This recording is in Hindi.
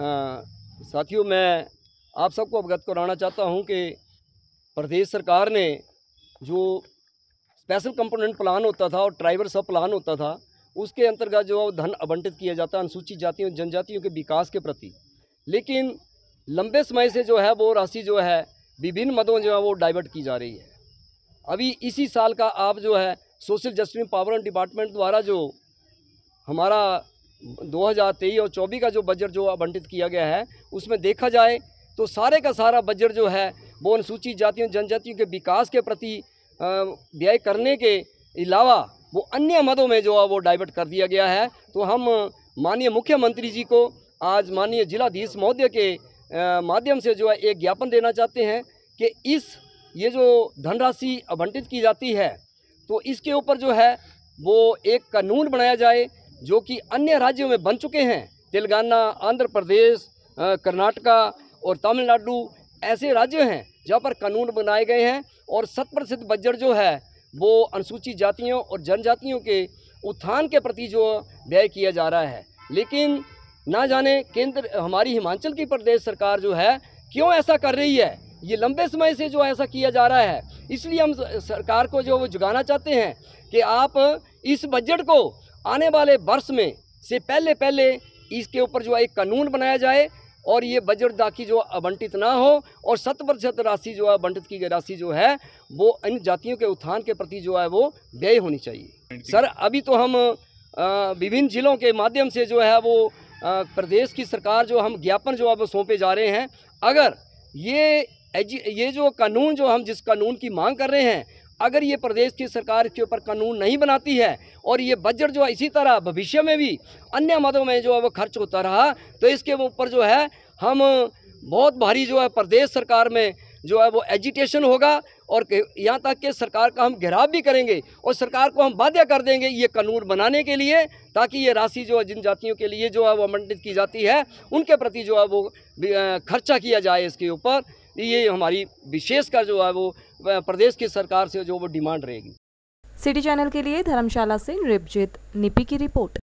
हाँ, साथियों मैं आप सबको अवगत कराना चाहता हूं कि प्रदेश सरकार ने जो स्पेशल कंपोनेंट प्लान होता था और ट्राइबर सब प्लान होता था उसके अंतर्गत जो धन आवंटित किया जाता है अनुसूचित जातियों जनजातियों के विकास के प्रति लेकिन लंबे समय से जो है वो राशि जो है विभिन्न मदों जो है वो डाइवर्ट की जा रही है अभी इसी साल का आप जो है सोशल जस्टिस पावर डिपार्टमेंट द्वारा जो हमारा 2023 और 24 का जो बजट जो आवंटित किया गया है उसमें देखा जाए तो सारे का सारा बजट जो है वो अनुसूचित जातियों जनजातियों के विकास के प्रति व्यय करने के अलावा वो अन्य मदों में जो है वो डाइवर्ट कर दिया गया है तो हम माननीय मुख्यमंत्री जी को आज माननीय जिलाधीश महोदय के माध्यम से जो है एक ज्ञापन देना चाहते हैं कि इस ये जो धनराशि आवंटित की जाती है तो इसके ऊपर जो है वो एक कानून बनाया जाए जो कि अन्य राज्यों में बन चुके हैं तेलंगाना आंध्र प्रदेश कर्नाटका और तमिलनाडु ऐसे राज्य हैं जहाँ पर कानून बनाए गए हैं और शत प्रतिशत बजट जो है वो अनुसूचित जातियों और जनजातियों के उत्थान के प्रति जो व्यय किया जा रहा है लेकिन ना जाने केंद्र हमारी हिमाचल की प्रदेश सरकार जो है क्यों ऐसा कर रही है ये लंबे समय से जो ऐसा किया जा रहा है इसलिए हम सरकार को जो वो जगाना चाहते हैं कि आप इस बजट को आने वाले वर्ष में से पहले पहले इसके ऊपर जो है एक कानून बनाया जाए और ये बजट दाखी जो आवंटित ना हो और शत प्रतिशत राशि जो है आवंटित की गई राशि जो है वो इन जातियों के उत्थान के प्रति जो है वो व्यय होनी चाहिए सर अभी तो हम विभिन्न जिलों के माध्यम से जो है वो आ, प्रदेश की सरकार जो हम ज्ञापन जो अब सौंपे जा रहे हैं अगर ये ये जो कानून जो हम जिस कानून की मांग कर रहे हैं अगर ये प्रदेश की सरकार इसके ऊपर कानून नहीं बनाती है और ये बजट जो है इसी तरह भविष्य में भी अन्य मदों में जो है वो खर्च होता रहा तो इसके ऊपर जो है हम बहुत भारी जो है प्रदेश सरकार में जो है वो एजिटेशन होगा और यहाँ तक कि सरकार का हम घेराव भी करेंगे और सरकार को हम बाध्य कर देंगे ये कानून बनाने के लिए ताकि ये राशि जो है जनजातियों के लिए जो है वो आवंटित की जाती है उनके प्रति जो है वो खर्चा किया जाए इसके ऊपर ये हमारी विशेषकर जो है वो प्रदेश की सरकार से जो वो डिमांड रहेगी सिटी चैनल के लिए धर्मशाला से रिपजित निपी की रिपोर्ट